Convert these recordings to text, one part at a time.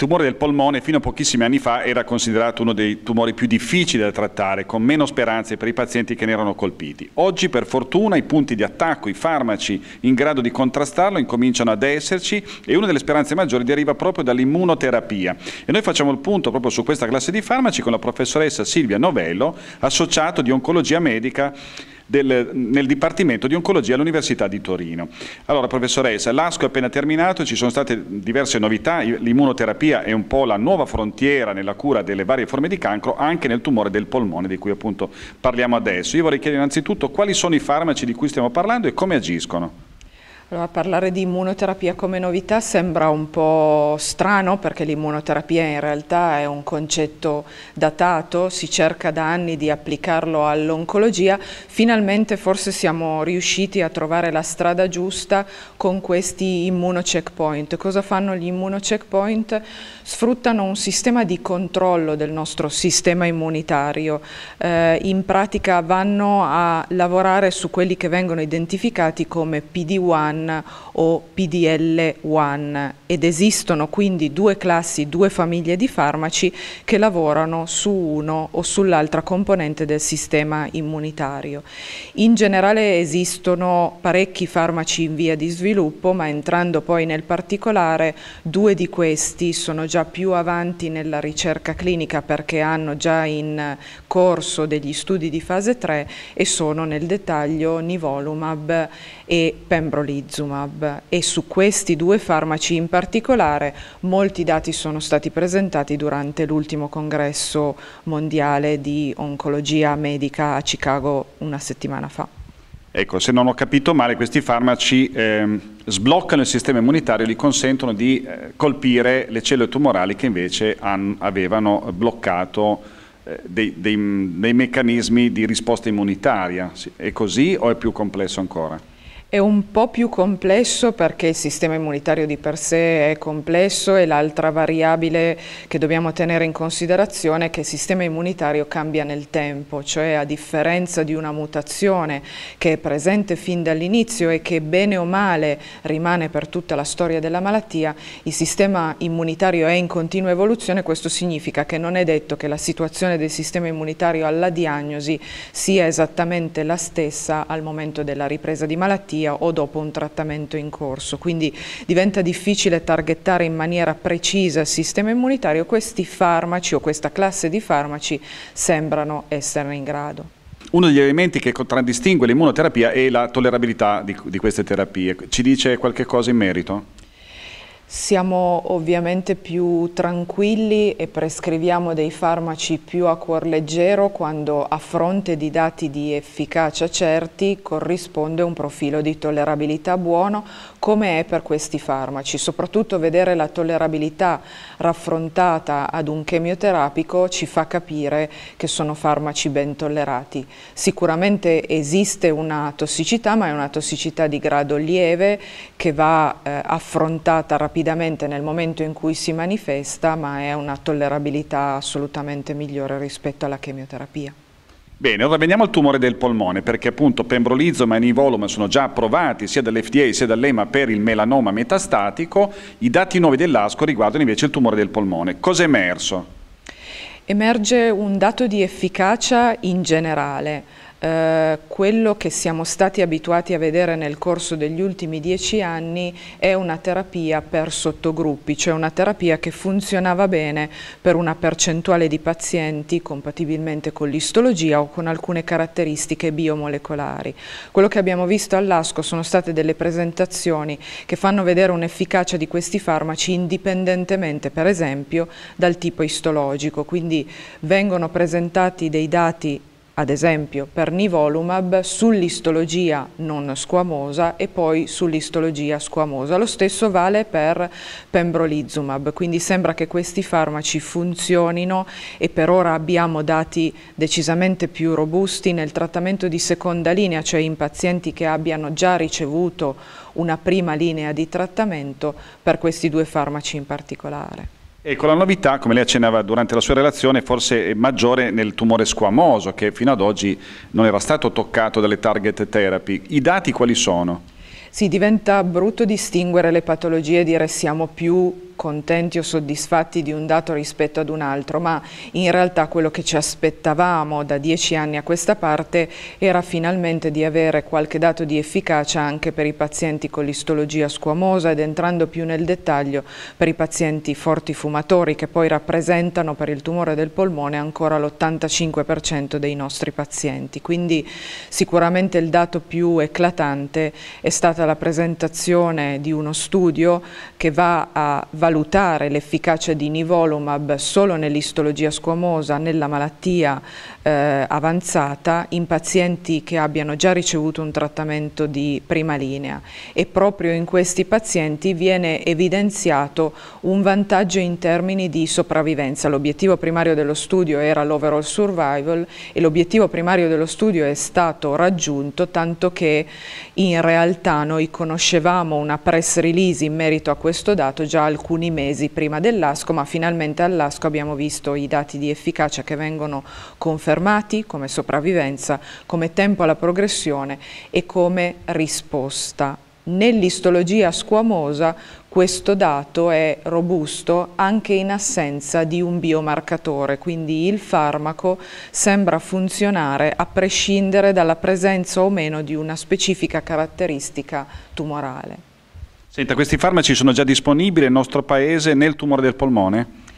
tumore del polmone fino a pochissimi anni fa era considerato uno dei tumori più difficili da trattare, con meno speranze per i pazienti che ne erano colpiti. Oggi per fortuna i punti di attacco, i farmaci in grado di contrastarlo incominciano ad esserci e una delle speranze maggiori deriva proprio dall'immunoterapia. E noi facciamo il punto proprio su questa classe di farmaci con la professoressa Silvia Novello, associato di oncologia medica del, nel Dipartimento di Oncologia all'Università di Torino. Allora, professoressa, l'ASCO è appena terminato, ci sono state diverse novità, l'immunoterapia è un po' la nuova frontiera nella cura delle varie forme di cancro, anche nel tumore del polmone di cui appunto parliamo adesso. Io vorrei chiedere innanzitutto quali sono i farmaci di cui stiamo parlando e come agiscono? Allora, parlare di immunoterapia come novità sembra un po' strano perché l'immunoterapia in realtà è un concetto datato, si cerca da anni di applicarlo all'oncologia, finalmente forse siamo riusciti a trovare la strada giusta con questi immunocheckpoint. Cosa fanno gli immunocheckpoint? Sfruttano un sistema di controllo del nostro sistema immunitario, eh, in pratica vanno a lavorare su quelli che vengono identificati come PD1 o PDL 1 ed esistono quindi due classi, due famiglie di farmaci che lavorano su uno o sull'altra componente del sistema immunitario. In generale esistono parecchi farmaci in via di sviluppo, ma entrando poi nel particolare, due di questi sono già più avanti nella ricerca clinica perché hanno già in corso degli studi di fase 3 e sono nel dettaglio Nivolumab e Pembrolid ipilimumab e su questi due farmaci in particolare molti dati sono stati presentati durante l'ultimo congresso mondiale di oncologia medica a Chicago una settimana fa. Ecco, se non ho capito male, questi farmaci eh, sbloccano il sistema immunitario e gli consentono di eh, colpire le cellule tumorali che invece han, avevano bloccato eh, dei, dei, dei, meccanismi di risposta immunitaria. È così o è più complesso ancora? È un po' più complesso perché il sistema immunitario di per sé è complesso e l'altra variabile che dobbiamo tenere in considerazione è che il sistema immunitario cambia nel tempo, cioè a differenza di una mutazione che è presente fin dall'inizio e che bene o male rimane per tutta la storia della malattia, il sistema immunitario è in continua evoluzione, questo significa che non è detto che la situazione del sistema immunitario alla diagnosi sia esattamente la stessa al momento della ripresa di malattia malattia o dopo un trattamento in corso, quindi diventa difficile targettare in maniera precisa il sistema immunitario, questi farmaci o questa classe di farmaci sembrano esserne in grado. Uno degli elementi che contraddistingue l'immunoterapia è la tollerabilità di, di queste terapie. Ci dice qualche cosa in merito? Siamo ovviamente più tranquilli e prescriviamo dei farmaci più a cuor leggero quando a fronte di dati di efficacia certi corrisponde un profilo di tollerabilità buono come è per questi farmaci. Soprattutto vedere la tollerabilità raffrontata ad un chemioterapico ci fa capire che sono farmaci ben tollerati. Sicuramente esiste una tossicità ma è una tossicità di grado lieve che va eh, affrontata rapidamente rapidamente nel momento in cui si manifesta, ma è una tollerabilità assolutamente migliore rispetto alla chemioterapia. Bene, ora veniamo al tumore del polmone, perché appunto pembrolizoma e nivolum sono già approvati sia dall'FDA sia dall'EMA per il melanoma metastatico, i dati nuovi dell'ASCO riguardano invece il tumore del polmone. Cosa è emerso? Emerge un dato di efficacia in generale, eh, quello che siamo stati abituati a vedere nel corso degli ultimi dieci anni è una terapia per sottogruppi, cioè una terapia che funzionava bene per una percentuale di pazienti compatibilmente con l'istologia o con alcune caratteristiche biomolecolari. Quello che abbiamo visto all'ASCO sono state delle presentazioni che fanno vedere un'efficacia di questi farmaci indipendentemente per esempio dal tipo istologico, quindi vengono presentati dei dati ad esempio per nivolumab, sull'istologia non squamosa e poi sull'istologia squamosa. Lo stesso vale per pembrolizumab, quindi sembra che questi farmaci funzionino e per ora abbiamo dati decisamente più robusti nel trattamento di seconda linea, cioè in pazienti che abbiano già ricevuto una prima linea di trattamento per questi due farmaci in particolare. Ecco, la novità, come lei accennava durante la sua relazione, forse è maggiore nel tumore squamoso, che fino ad oggi non era stato toccato dalle target therapy. I dati quali sono? Sì, diventa brutto distinguere le patologie e dire siamo più contenti o soddisfatti di un dato rispetto ad un altro, ma in realtà quello che ci aspettavamo da dieci anni a questa parte era finalmente di avere qualche dato di efficacia anche per i pazienti con l'istologia squamosa ed entrando più nel dettaglio per i pazienti forti fumatori che poi rappresentano per il tumore del polmone ancora l'85% dei nostri pazienti. Quindi sicuramente il dato più eclatante è stata la presentazione di uno studio che va a valutare valutare l'efficacia di nivolumab solo nell'istologia squamosa, nella malattia eh, avanzata in pazienti che abbiano già ricevuto un trattamento di prima linea e proprio in questi pazienti viene evidenziato un vantaggio in termini di sopravvivenza. L'obiettivo primario dello studio era l'overall survival e l'obiettivo primario dello studio è stato raggiunto tanto che in realtà noi conoscevamo una press release in merito a questo dato già alcuni mesi prima dell'ASCO ma finalmente all'ASCO abbiamo visto i dati di efficacia che vengono confermati fermati, come sopravvivenza, come tempo alla progressione e come risposta. Nell'istologia squamosa questo dato è robusto anche in assenza di un biomarcatore, quindi il farmaco sembra funzionare a prescindere dalla presenza o meno di una specifica caratteristica tumorale. Senta, questi farmaci sono già disponibili nel nostro paese nel tumore del polmone?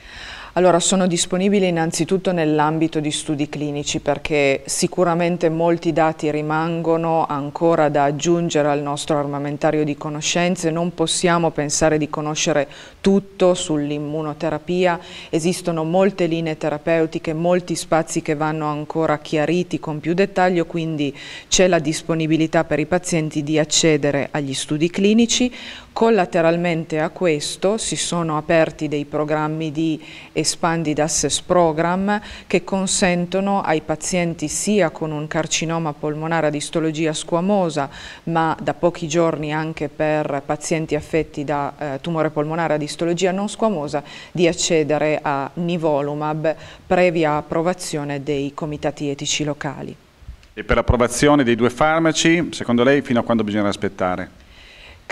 Allora, sono disponibili innanzitutto nell'ambito di studi clinici perché sicuramente molti dati rimangono ancora da aggiungere al nostro armamentario di conoscenze, non possiamo pensare di conoscere tutto sull'immunoterapia, esistono molte linee terapeutiche, molti spazi che vanno ancora chiariti con più dettaglio, quindi c'è la disponibilità per i pazienti di accedere agli studi clinici Collateralmente a questo si sono aperti dei programmi di Expanded Access Program che consentono ai pazienti sia con un carcinoma polmonare a distologia squamosa ma da pochi giorni anche per pazienti affetti da eh, tumore polmonare a distologia non squamosa di accedere a nivolumab previa approvazione dei comitati etici locali. E per l'approvazione dei due farmaci, secondo lei fino a quando bisognerà aspettare?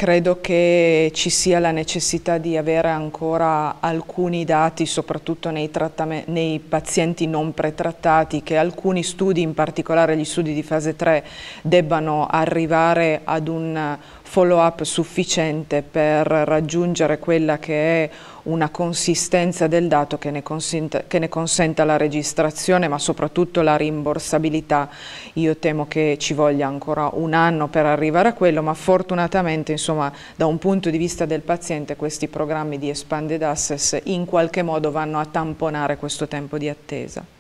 Credo che ci sia la necessità di avere ancora alcuni dati, soprattutto nei, nei, pazienti non pretrattati, che alcuni studi, in particolare gli studi di fase 3, debbano arrivare ad un follow up sufficiente per raggiungere quella che è una consistenza del dato che ne, consenta, che ne, consenta, la registrazione ma soprattutto la rimborsabilità. Io temo che ci voglia ancora un anno per arrivare a quello ma fortunatamente insomma, da un punto di vista del paziente questi programmi di expanded access in qualche modo vanno a tamponare questo tempo di attesa.